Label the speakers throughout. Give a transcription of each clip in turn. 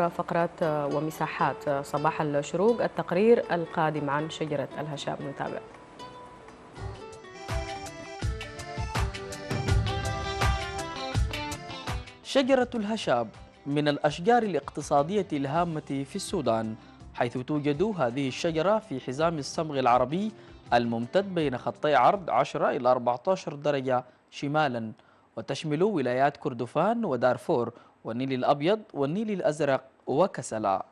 Speaker 1: فقرات آه، ومساحات آه، صباح الشروق التقرير القادم عن شجرة الهشام نتابع
Speaker 2: شجرة الهشاب من الأشجار الاقتصادية الهامة في السودان حيث توجد هذه الشجرة في حزام الصمغ العربي الممتد بين خطي عرض 10 إلى 14 درجة شمالاً وتشمل ولايات كردفان ودارفور والنيل الأبيض والنيل الأزرق وكسلا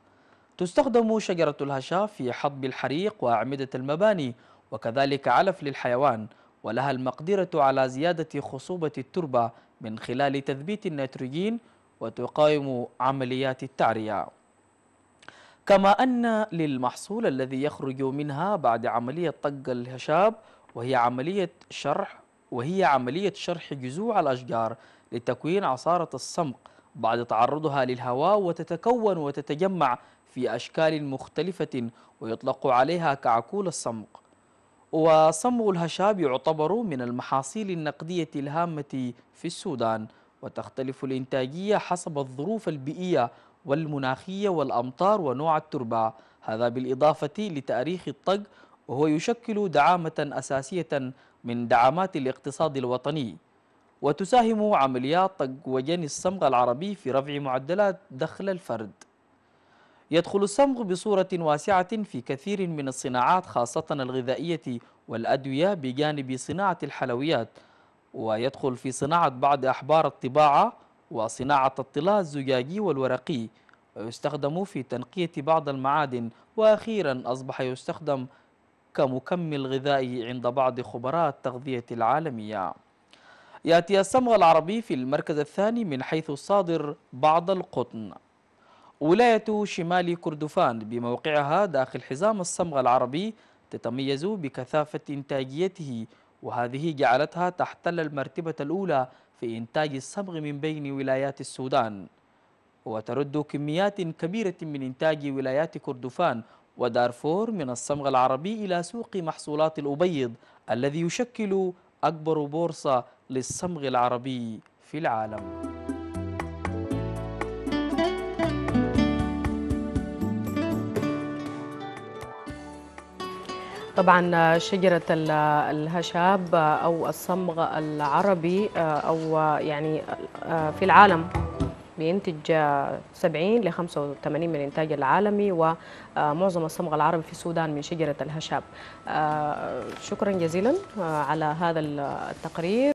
Speaker 2: تستخدم شجرة الهشا في حطب الحريق وأعمدة المباني وكذلك علف للحيوان ولها المقدرة على زيادة خصوبة التربة من خلال تثبيت النيتروجين وتقاوم عمليات التعرية كما أن للمحصول الذي يخرج منها بعد عملية طق الهشاب وهي عملية شرح وهي عملية شرح جذوع الأشجار لتكوين عصارة الصمغ بعد تعرضها للهواء وتتكون وتتجمع في أشكال مختلفة ويطلق عليها كعكول الصمغ وصمغ الهشاب يعتبر من المحاصيل النقدية الهامة في السودان وتختلف الإنتاجية حسب الظروف البيئية والمناخية والأمطار ونوع التربة هذا بالإضافة لتاريخ الطق وهو يشكل دعامة أساسية من دعامات الاقتصاد الوطني وتساهم عمليات وجن الصمغ العربي في رفع معدلات دخل الفرد يدخل الصمغ بصورة واسعة في كثير من الصناعات خاصة الغذائية والأدوية بجانب صناعة الحلويات ويدخل في صناعة بعض أحبار الطباعة وصناعة الطلاء الزجاجي والورقي ويستخدم في تنقية بعض المعادن وأخيرا أصبح يستخدم كمكمل غذائي عند بعض خبراء التغذية العالمية يأتي الصمغ العربي في المركز الثاني من حيث صادر بعض القطن ولاية شمال كردفان بموقعها داخل حزام الصمغ العربي تتميز بكثافة إنتاجيته وهذه جعلتها تحتل المرتبة الأولى في إنتاج الصمغ من بين ولايات السودان وترد كميات كبيرة من إنتاج ولايات كردفان ودارفور من الصمغ العربي إلى سوق محصولات الأبيض الذي يشكل أكبر بورصة للصمغ العربي في العالم
Speaker 1: طبعا شجرة الهشاب أو الصمغ العربي أو يعني في العالم بينتج 70 ل 85 من الانتاج العالمي ومعظم آه، الصمغ العربي في السودان من شجره الهشاب آه، شكرا جزيلا آه، على هذا التقرير